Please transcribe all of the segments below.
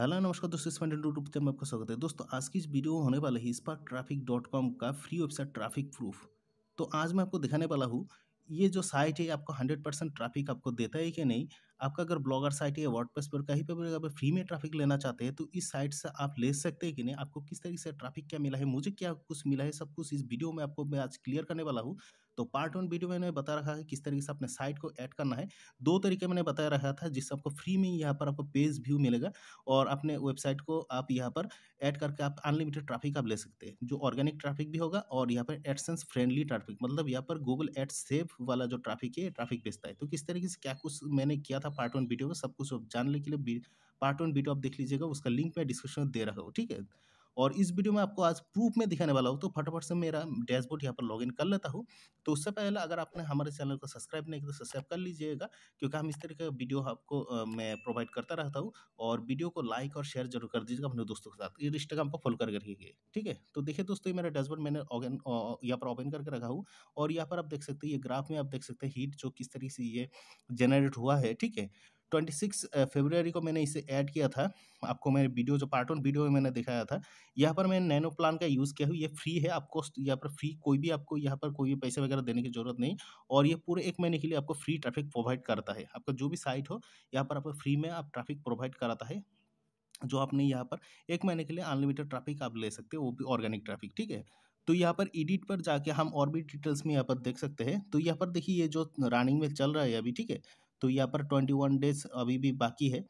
hello नमस्कार दोस्तों इस फंडेंट यूट्यूब में आपका स्वागत है दोस्तों आज की इस वीडियो में होने वाला है इस पर ट्राफिक डॉट कॉम का फ्री वेबसाइट ट्राफिक प्रूफ तो आज मैं आपको दिखाने वाला हूँ ये जो साइट है आपको हंड्रेड परसेंट ट्राफिक आपको देता है कि नहीं आपका अगर ब्लॉगर साइट है या पर कहीं पर अगर फ्री में ट्रैफिक लेना चाहते हैं तो इस साइट से आप ले सकते हैं कि नहीं आपको किस तरीके से ट्राफिक क्या मिला है मुझे क्या कुछ मिला है सब कुछ इस वीडियो में आपको मैं आज क्लियर करने वाला हूँ तो पार्ट वन वीडियो मैंने बता रखा है किस तरीके से अपने साइट को ऐड करना है दो तरीके मैंने बताया रखा था जिससे आपको फ्री में यहाँ पर आपको पेज व्यू मिलेगा और अपने वेबसाइट को आप यहाँ पर ऐड करके आप अनलिमिटेड ट्राफिक आप ले सकते हैं जो ऑर्गेनिक ट्राफिक भी होगा और यहाँ पर एडसेंस फ्रेंडली ट्राफिक मतलब यहाँ पर गूगल एड सेफ वाला जो ट्रैफिक है ट्रैफिक बेचता है तो किस तरीके से क्या कुछ मैंने किया था पार्ट वन वीडियो में सब कुछ जानने के लिए पार्ट वन वीडियो आप देख लीजिएगा उसका लिंक मैं डिस्क्रिप्शन में दे रहा हूँ ठीक है और इस वीडियो में आपको आज प्रूफ में दिखाने वाला हूँ तो फटाफट से मेरा डैशबोर्ड यहाँ पर लॉगिन कर लेता हूँ तो उससे पहले अगर आपने हमारे चैनल को सब्सक्राइब नहीं किया तो सब्सक्राइब कर लीजिएगा क्योंकि हम इस तरह का वीडियो आपको मैं प्रोवाइड करता रहता हूँ और वीडियो को लाइक और शेयर जरूर कर दीजिएगा अपने दोस्तों के साथ ये इंस्टाग्राम को फॉलो कर रखिए ठीक है तो देखिए दोस्तों मेरा डैशबोर्ड मैंने ऑगन यहाँ पर ओपन करके रखा हूँ और यहाँ पर आप देख सकते हैं ये ग्राफ में आप देख सकते हैं हीट जो किस तरीके से ये जनरेट हुआ है ठीक है ट्वेंटी सिक्स फेबररी को मैंने इसे ऐड किया था आपको मैं वीडियो जो पार्ट वन वीडियो में मैंने दिखाया था यहाँ पर मैं नैनो प्लान का यूज़ किया हूँ ये फ्री है आपको यहाँ पर फ्री कोई भी आपको यहाँ पर कोई भी पैसे वगैरह देने की जरूरत नहीं और ये पूरे एक महीने के लिए आपको फ्री ट्रैफिक प्रोवाइड करता है आपका जो भी साइट हो यहाँ पर आपको फ्री में आप ट्रैफिक प्रोवाइड कराता है जो आपने यहाँ पर एक महीने के लिए अनलिमिटेड ट्रैफिक आप ले सकते हो वो भी ऑर्गेनिक ट्रैफिक ठीक है तो यहाँ पर एडिट पर जाके हम और भी डिटेल्स में यहाँ पर देख सकते हैं तो यहाँ पर देखिए ये जो रनिंग में चल रहा है अभी ठीक है तो यहाँ पर ट्वेंटी वन डेज अभी भी बाकी है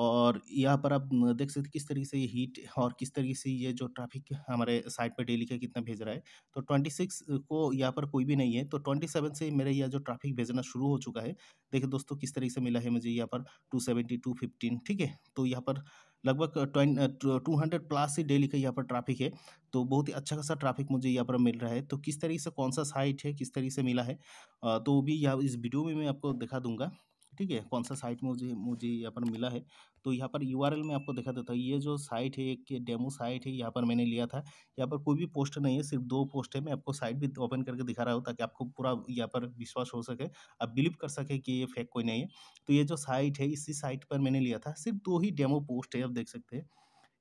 और यहाँ पर आप देख सकते किस तरीके से ये हीट और किस तरीके से ये जो ट्रैफिक हमारे साइट पर डेली का कितना भेज रहा है तो ट्वेंटी सिक्स को यहाँ पर कोई भी नहीं है तो ट्वेंटी सेवन से मेरे यह जो ट्रैफिक भेजना शुरू हो चुका है देखिए दोस्तों किस तरीके से मिला है मुझे यहाँ पर टू सेवेंटी टू फिफ्टीन ठीक है तो यहाँ पर लगभग टू हंड्रेड प्लस ही डेली का यहाँ पर ट्रैफिक है तो बहुत ही अच्छा खासा ट्रैफिक मुझे यहाँ पर मिल रहा है तो किस तरीके से कौन सा साइट है किस तरीके से मिला है तो भी यहाँ इस वीडियो में मैं आपको दिखा दूंगा ठीक है कौन सा साइट मुझे मुझे यहाँ पर मिला है तो यहाँ पर यू में आपको दिखा देता हूँ ये जो साइट है एक डेमो साइट है यहाँ पर मैंने लिया था यहाँ पर कोई भी पोस्ट नहीं है सिर्फ दो पोस्ट है मैं आपको साइट भी ओपन करके दिखा रहा हूँ ताकि आपको पूरा यहाँ पर विश्वास हो सके आप बिलीव कर सके कि ये फेक कोई नहीं है तो ये जो साइट है इसी साइट पर मैंने लिया था सिर्फ दो ही डेमो पोस्ट है आप देख सकते हैं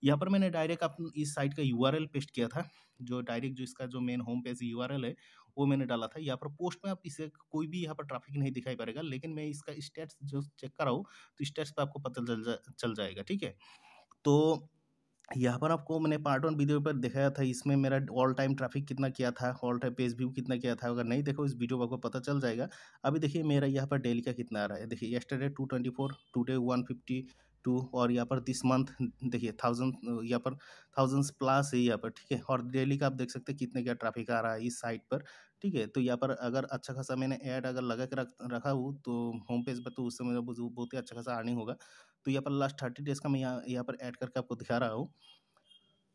यहाँ पर मैंने डायरेक्ट आप इस साइट का यू पेस्ट किया था जो डायरेक्ट जो इसका जो मेन होम पेज यू है वो मैंने डाला था यहाँ पर पोस्ट में आप इसे कोई भी यहाँ पर ट्रैफिक नहीं दिखाई पड़ेगा लेकिन मैं इसका स्टेट्स जो चेक हूँ तो स्टेट्स पर आपको पता चल जा चल जाएगा ठीक है तो यहाँ पर आपको मैंने पार्ट वन वीडियो पर दिखाया था इसमें मेरा ऑल टाइम ट्रैफिक कितना किया था ऑल टाइम पेज व्यू कितना किया था अगर नहीं देखो इस वीडियो पर आपको पता चल जाएगा अभी देखिए मेरा यहाँ पर डेली का कितना आ रहा है देखिए yesterday two twenty four today one fifty two और यहाँ पर दिस मंथ देखिए थाउजेंड यहाँ पर थाउजेंड्स प्लस है यहाँ पर ठीक है और डेली का आप देख सकते हैं कितने क्या ट्रैफिक आ रहा है इस साइट पर ठीक है तो यहाँ पर अगर अच्छा खासा मैंने ऐड अगर लगा के रख रखा हूँ तो होम पेज पर तो उससे समय बहुत ही अच्छा खासा अर्निंग होगा तो यहाँ पर लास्ट थर्टी डेज़ का मैं यहाँ यहाँ पर ऐड करके आपको दिखा रहा हूँ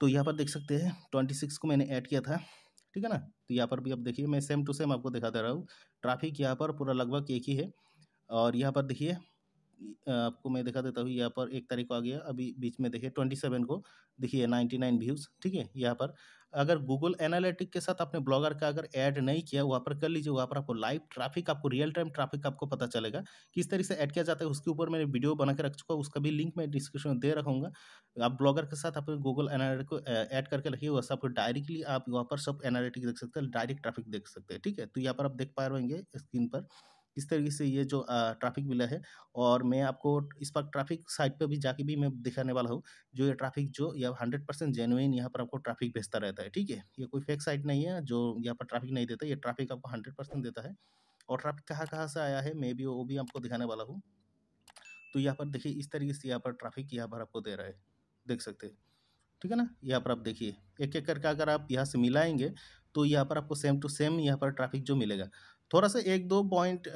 तो यहाँ पर देख सकते हैं ट्वेंटी सिक्स को मैंने ऐड किया था ठीक है ना तो यहाँ पर भी आप देखिए मैं सेम टू सेम आपको दिखा दे रहा हूँ ट्राफिक यहाँ पर पूरा लगभग एक ही है और यहाँ पर देखिए आपको मैं दिखा देता हूँ यहाँ पर एक तारीख को आ गया अभी बीच में देखिए ट्वेंटी सेवन को देखिए नाइन्टी नाइन व्यूज़ ठीक है यहाँ पर अगर गूगल एनालिटिक के साथ आपने ब्लॉगर का अगर ऐड नहीं किया वहाँ पर कर लीजिए वहाँ पर आपको लाइव ट्रैफिक आपको रियल टाइम ट्रैफिक आपको पता चलेगा किस तरीके से ऐड किया जाता है उसके ऊपर मैंने वीडियो बना के रख चुका हूँ उसका भी लिंक मैं डिस्क्रिप्शन में दे रखूँगा आप ब्लॉगर के साथ आप गूगल एनालिटिक को ऐड करके रखिए वैसे आपको डायरेक्टली आप वहाँ पर सब एनालिटिक देख सकते हैं डायरेक्ट ट्रैफिक देख सकते हैं ठीक है तो यहाँ पर आप देख पा रहे होंगे स्क्रीन पर किस तरीके से ये जो ट्रैफिक मिला है और मैं आपको इस पर ट्रैफिक साइट पर भी जाके भी मैं दिखाने वाला हूँ जो ये ट्रैफिक जो यह हंड्रेड परसेंट जेनुइन यहाँ पर आपको ट्रैफिक भेजता रहता है ठीक है ये कोई फेक साइट नहीं है जो यहाँ पर ट्रैफिक नहीं देता ये ट्रैफिक आपको हंड्रेड परसेंट देता है और ट्रैफिक कहाँ कहाँ से आया है मैं भी वो भी आपको दिखाने वाला हूँ तो यहाँ पर देखिए इस तरीके से यहाँ पर ट्रैफिक यहाँ पर आपको दे रहा है देख सकते ठीक है ना यहाँ पर आप देखिए एक एक करके अगर आप यहाँ से मिलाएंगे तो यहाँ पर आपको सेम टू सेम यहाँ पर ट्रैफिक जो मिलेगा थोड़ा सा एक दो पॉइंट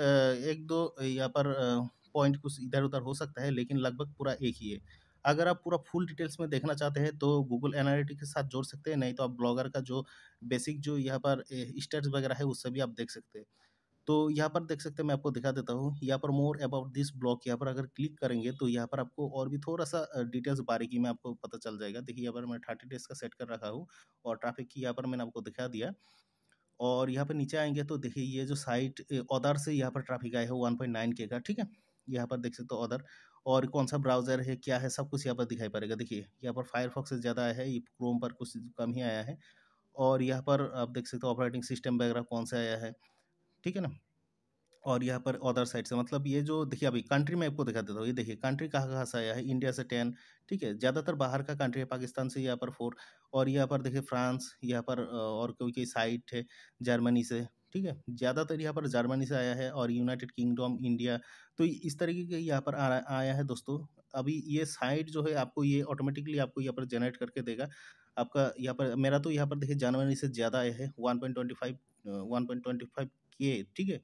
एक दो यहाँ पर पॉइंट कुछ इधर उधर हो सकता है लेकिन लगभग पूरा एक ही है अगर आप पूरा फुल डिटेल्स में देखना चाहते हैं तो गूगल एनालिटिक्स के साथ जोड़ सकते हैं नहीं तो आप ब्लॉगर का जो बेसिक जो यहाँ पर स्टेट्स वगैरह है उससे भी आप देख सकते हैं तो यहाँ पर देख सकते हैं मैं आपको दिखा देता हूँ यहाँ पर मोर अबाउट दिस ब्लॉक यहाँ पर अगर क्लिक करेंगे तो यहाँ पर आपको और भी थोड़ा सा डिटेल्स बारीकी में आपको पता चल जाएगा देखिए यहाँ पर मैं थर्टी डेज का सेट कर रखा हूँ और ट्रैफिक की यहाँ पर मैंने आपको दिखा दिया और यहाँ पर नीचे आएंगे तो देखिए ये जो साइट अदर से यहाँ पर ट्रैफिक आया है वन पॉइंट नाइन के का ठीक है यहाँ पर देख सकते हो अदर और कौन सा ब्राउज़र है क्या है सब कुछ यहाँ पर दिखाई पड़ेगा देखिए यहाँ पर फायरफॉक्स से ज़्यादा आया है क्रोम पर कुछ कम ही आया है और यहाँ पर आप देख सकते हो ऑपरेटिंग सिस्टम वगैरह कौन सा आया है ठीक है ना और यहाँ पर अदर साइड से मतलब ये जो देखिए अभी कंट्री मैं आपको दिखा देता हूँ ये देखिए कंट्री कहाँ कहाँ से आया है इंडिया से टेन ठीक है ज़्यादातर बाहर का कंट्री है पाकिस्तान से यहाँ पर फोर और यहाँ पर देखिए फ्रांस यहाँ पर और कोई कोई साइट है जर्मनी से ठीक है ज़्यादातर यहाँ पर जर्मनी से आया है और यूनाइटेड किंगडम इंडिया तो इस तरीके के यहाँ पर आया है दोस्तों अभी ये साइट जो है आपको ये ऑटोमेटिकली आपको यहाँ पर जनरेट करके देगा आपका यहाँ पर मेरा तो यहाँ पर देखिए जर्मनी से ज़्यादा आया है one point twenty five one point twenty five के ठीक है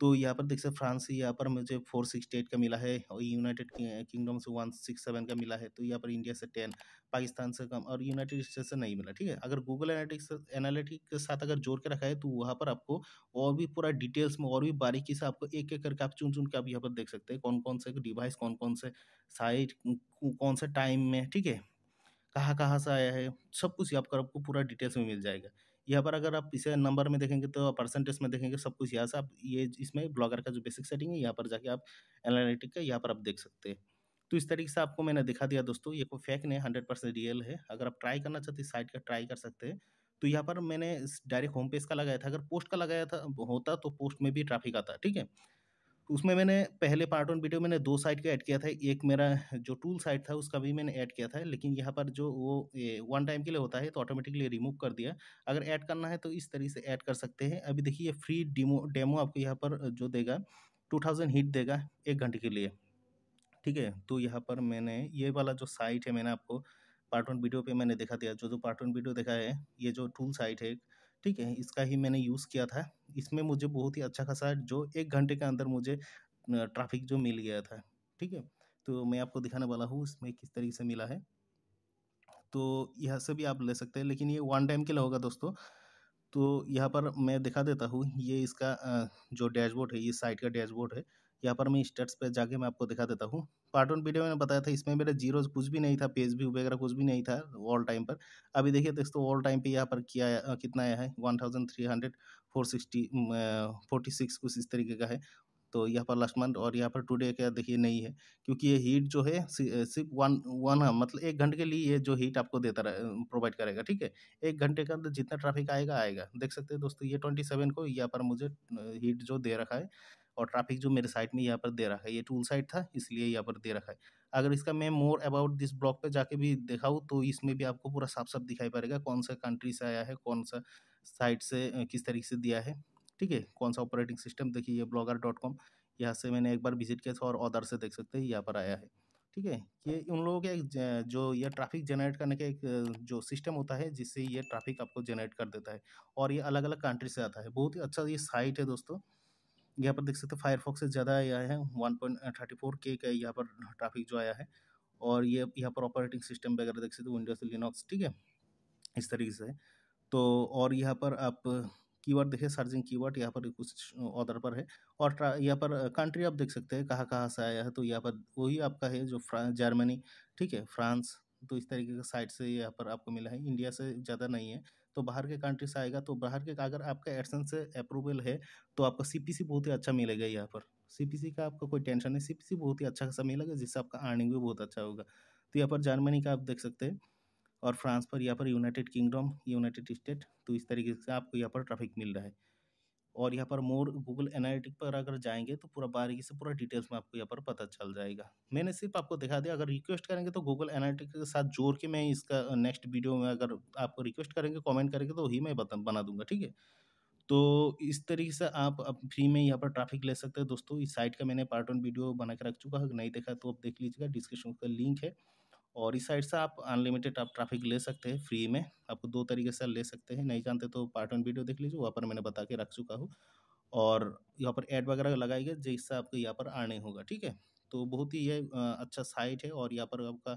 तो यहाँ पर देख सकते फ्रांस से यहाँ पर मुझे फोर सिक्सटी एट का मिला है और यूनाइटेड किंगडम से वन सिक्स सेवन का मिला है तो यहाँ पर इंडिया से टेन पाकिस्तान से कम और यूनाइटेड स्टेट से नहीं मिला ठीक है अगर गूगल एनालिटिक्स एनालिटिक के साथ अगर जोड़ के रखा है तो वहाँ पर आपको और भी पूरा डिटेल्स में और भी बारीकी से आपको एक एक करके आप चुन चुन के आप यहाँ पर देख सकते हैं कौन कौन से डिवाइस कौन कौन से साइट कौन से टाइम में ठीक है कहाँ कहाँ से आया है सब कुछ यहाँ पर आपको पूरा डिटेल्स में मिल जाएगा यहाँ पर अगर आप इसे नंबर में देखेंगे तो परसेंटेज में देखेंगे सब कुछ यहाँ से आप ये इसमें ब्लॉगर का जो बेसिक सेटिंग है यहाँ पर जाके आप एनालिटिक का यहाँ पर आप देख सकते हैं तो इस तरीके से आपको मैंने दिखा दिया दोस्तों ये कोई फेक नहीं हंड्रेड परसेंट रियल है अगर आप ट्राई करना चाहते हैं साइट का ट्राई कर सकते हैं तो यहाँ पर मैंने डायरेक्ट होम पेज का लगाया था अगर पोस्ट का लगाया था होता तो पोस्ट में भी ट्रैफिक आता ठीक है तो उसमें मैंने पहले पार्ट वन वीडियो मैंने दो साइट का ऐड किया था एक मेरा जो टूल साइट था उसका भी मैंने ऐड किया था लेकिन यहाँ पर जो वो वन टाइम के लिए होता है तो ऑटोमेटिकली रिमूव कर दिया अगर ऐड करना है तो इस तरीके से ऐड कर सकते हैं अभी देखिए फ्री डेमो डेमो आपको यहाँ पर जो देगा टू थाउजेंड हिट देगा एक घंटे के लिए ठीक है तो यहाँ पर मैंने ये वाला जो साइट है मैंने आपको पार्ट वन वीडियो पे मैंने देखा दिया जो जो पार्ट वन वीडियो देखा है ये जो टूल साइट है ठीक है इसका ही मैंने यूज़ किया था इसमें मुझे बहुत ही अच्छा खासा जो एक घंटे के अंदर मुझे ट्रैफिक जो मिल गया था ठीक है तो मैं आपको दिखाने वाला हूँ इसमें किस तरीके से मिला है तो यहाँ से भी आप ले सकते हैं लेकिन ये वन टाइम के लिए होगा दोस्तों तो यहाँ पर मैं दिखा देता हूँ ये इसका जो डैशबोर्ड है ये साइड का डैशबोर्ड है यहाँ पर मैं स्टेट्स पे जाके मैं आपको दिखा देता हूँ पार्ट वन वीडियो मैंने बताया था इसमें मेरा जीरो कुछ भी नहीं था पेज व्यू वगैरह कुछ भी नहीं था ऑल टाइम पर अभी देखिए दोस्तों ऑल टाइम पे यहाँ पर किया आ, कितना आया है one thousand three hundred four sixty forty six कुछ इस तरीके का है तो यहाँ पर लास्ट मंथ और यहाँ पर टुडे का देखिए नहीं है क्योंकि ये हीट जो है सिर्फ वन वन हाँ, मतलब एक घंटे के लिए ये जो हीट आपको देता रहे प्रोवाइड करेगा ठीक है एक घंटे के अंदर जितना ट्रैफिक आएगा आएगा देख सकते हैं दोस्तों ये ट्वेंटी सेवन को यहाँ पर मुझे हीट जो दे रखा है और ट्रैफिक जो मेरे साइट में यहाँ पर दे रखा है ये टूल साइट था इसलिए यहाँ पर दे रखा है अगर इसका मैं मोर अबाउट दिस ब्लॉग पे जाके भी दिखाऊँ तो इसमें भी आपको पूरा साफ साफ दिखाई पड़ेगा कौन सा कंट्री से आया है कौन सा साइट से किस तरीके से दिया है ठीक है कौन सा ऑपरेटिंग सिस्टम देखिए ये ब्लॉगर डॉट कॉम यहाँ से मैंने एक बार विजिट किया था और अदर से देख सकते हैं यहाँ पर आया है ठीक है ये उन लोगों के जो यह ट्रैफिक जनरेट करने का एक जो सिस्टम होता है जिससे ये ट्रैफिक आपको जनरेट कर देता है और ये अलग अलग कंट्री से आता है बहुत ही अच्छा ये साइट है दोस्तों यहाँ पर देख सकते हो फायरफॉक्स से ज़्यादा आया है वन पॉइंट थर्टी फोर के का यहाँ पर ट्राफिक जो आया है और ये यहाँ पर ऑपरेटिंग सिस्टम वगैरह देख सकते हो विंडोज लिनॉक्स ठीक है इस तरीके से तो और यहाँ पर आप कीवर्ड देखिए सर्जिंग कीवर्ड यहाँ पर कुछ ऑर्डर पर है और यहाँ पर कंट्री आप देख सकते हैं कहाँ कहाँ से आया है तो यहाँ पर वही आपका है जो जर्मनी ठीक है फ्रांस तो इस तरीके का साइट से यहाँ पर आपको मिला है इंडिया से ज़्यादा नहीं है तो बाहर के कंट्री से आएगा तो बाहर के अगर आपका एडसन से अप्रूवल है तो आपका सी बहुत ही अच्छा मिलेगा यहाँ पर सी का आपका कोई टेंशन नहीं सी बहुत ही अच्छा खासा मिलेगा जिससे आपका अर्निंग भी बहुत अच्छा होगा तो यहाँ पर जर्मनी का आप देख सकते हैं और फ्रांस पर यहाँ पर यूनाइटेड किंगडम यूनाइटेड स्टेट तो इस तरीके से आपको यहाँ पर ट्रैफिक मिल रहा है और यहाँ पर मोर गूगल एनालिटिक पर अगर जाएंगे तो पूरा बारीकी से पूरा डिटेल्स में आपको यहाँ पर पता चल जाएगा मैंने सिर्फ आपको दिखा दिया अगर रिक्वेस्ट करेंगे तो गूगल एनालिटिक के साथ जोड़ के मैं इसका नेक्स्ट वीडियो में अगर आपको रिक्वेस्ट करेंगे कॉमेंट करेंगे तो वही मैं बता बना दूंगा ठीक है तो इस तरीके से आप अब फ्री में यहाँ पर ट्रैफिक ले सकते हैं दोस्तों इस साइट का मैंने पार्ट वन वीडियो बना के रख चुका है नहीं देखा तो आप देख लीजिएगा डिस्क्रिप्शन का लिंक है और इस साइड से आप अनलिमिटेड आप ट्रैफिक ले सकते हैं फ्री में आपको दो तरीके से ले सकते हैं नहीं जानते तो पार्ट वन वीडियो देख लीजिए वहाँ पर मैंने बता के रख चुका हूँ और यहाँ पर ऐड वगैरह लगाई गई जिससे आपको यहाँ पर आने होगा ठीक है तो बहुत ही ये अच्छा साइट है और यहाँ पर आपका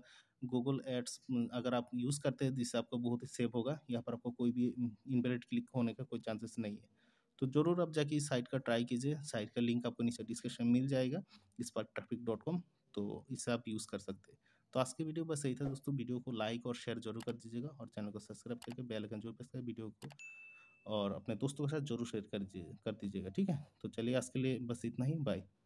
गूगल एड्स अगर आप यूज़ करते हैं जिससे आपको बहुत ही सेफ होगा यहाँ पर आपको कोई भी इनवेलिड क्लिक होने का कोई चांसेस नहीं है तो ज़रूर आप जाके इस साइट का ट्राई कीजिए साइट का लिंक आपको नीचे डिस्क्रिप्शन मिल जाएगा इस पर ट्रैफिक डॉट कॉम तो इससे आप यूज़ कर सकते हैं तो आज के वीडियो बस यही था दोस्तों वीडियो को लाइक और शेयर जरूर कर दीजिएगा और चैनल को सब्सक्राइब करके बेल आइकन जरूर प्रेस करें वीडियो को और अपने दोस्तों के साथ जरूर शेयर कर कर दीजिएगा ठीक है तो चलिए आज के लिए बस इतना ही बाय